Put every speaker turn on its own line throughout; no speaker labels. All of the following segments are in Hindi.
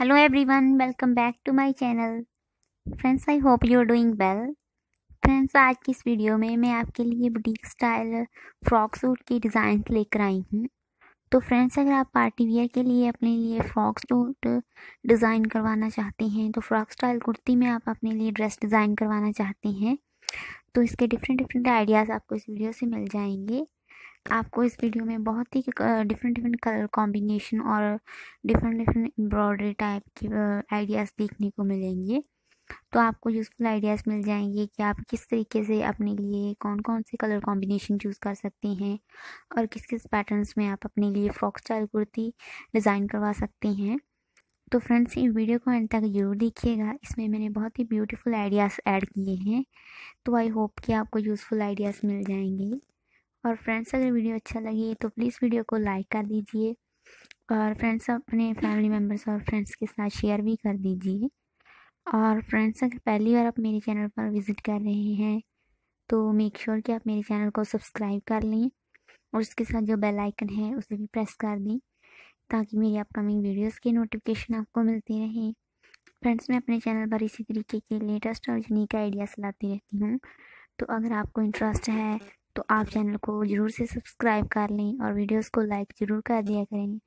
hello everyone welcome back to my channel friends I hope you are doing well friends आज की इस वीडियो में मैं आपके लिए बुटीक स्टाइल फ्रॉक सूट की डिज़ाइन लेकर आई हूँ तो फ्रेंड्स अगर आप पार्टी वियर के लिए अपने लिए फ्रॉक सूट डिज़ाइन करवाना चाहते हैं तो फ्रॉक स्टाइल कुर्ती में आप अपने लिए ड्रेस डिज़ाइन करवाना चाहते हैं तो इसके डिफरेंट डिफरेंट आइडियाज़ आपको इस वीडियो से मिल जाएंगे आपको इस वीडियो में बहुत ही डिफरेंट डिफरेंट कलर कॉम्बिनेशन और डिफरेंट डिफरेंट एम्ब्रॉयडरी टाइप के आइडियाज़ देखने को मिलेंगे तो आपको यूज़फुल आइडियाज़ मिल जाएंगे कि आप किस तरीके से अपने लिए कौन कौन से कलर कॉम्बिनेशन चूज़ कर सकते हैं और किस किस पैटर्न्स में आप अपने लिए फ्रॉक स्टाइल कुर्ती डिज़ाइन करवा सकते हैं तो फ्रेंड्स ये वीडियो को एंड तक जरूर देखिएगा इसमें मैंने बहुत ही ब्यूटीफुल आइडियाज़ ऐड किए हैं तो आई होप कि आपको यूज़फुल आइडियाज़ मिल जाएंगे और फ्रेंड्स अगर वीडियो अच्छा लगे तो प्लीज़ वीडियो को लाइक कर दीजिए और फ्रेंड्स अपने फैमिली मेम्बर्स और फ्रेंड्स के साथ शेयर भी कर दीजिए और फ्रेंड्स अगर पहली बार आप मेरे चैनल पर विज़िट कर रहे हैं तो मेक श्योर कि आप मेरे चैनल को सब्सक्राइब कर लें और उसके साथ जो बेल आइकन है उसे भी प्रेस कर दें ताकि मेरी अपकमिंग वीडियोस की नोटिफिकेशन आपको मिलती रहे फ्रेंड्स मैं अपने चैनल पर इसी तरीके के लेटेस्ट और यूनिक आइडियाज़ लाती रहती हूँ तो अगर आपको इंटरेस्ट है तो आप चैनल को ज़रूर से सब्सक्राइब कर लें और वीडियोस को लाइक ज़रूर कर दिया करें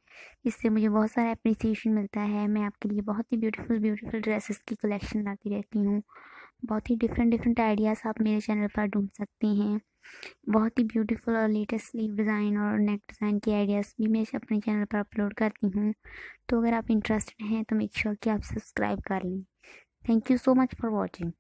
इससे मुझे बहुत सारा अप्रिसिएशन मिलता है मैं आपके लिए बहुत ही ब्यूटीफुल ब्यूटीफुल ड्रेसेस की कलेक्शन लाती रहती हूँ बहुत ही डिफरेंट डिफरेंट आइडियाज़ आप मेरे चैनल पर ढूंढ सकते हैं बहुत ही ब्यूटीफुल और लेटेस्ट स्लीव डिज़ाइन और नेक डिज़ाइन की आइडियाज़ भी मैं अपने चैनल पर अपलोड करती हूँ तो अगर आप इंटरेस्टेड हैं तो मेक श्योर कि आप सब्सक्राइब कर लें thank you so much for watching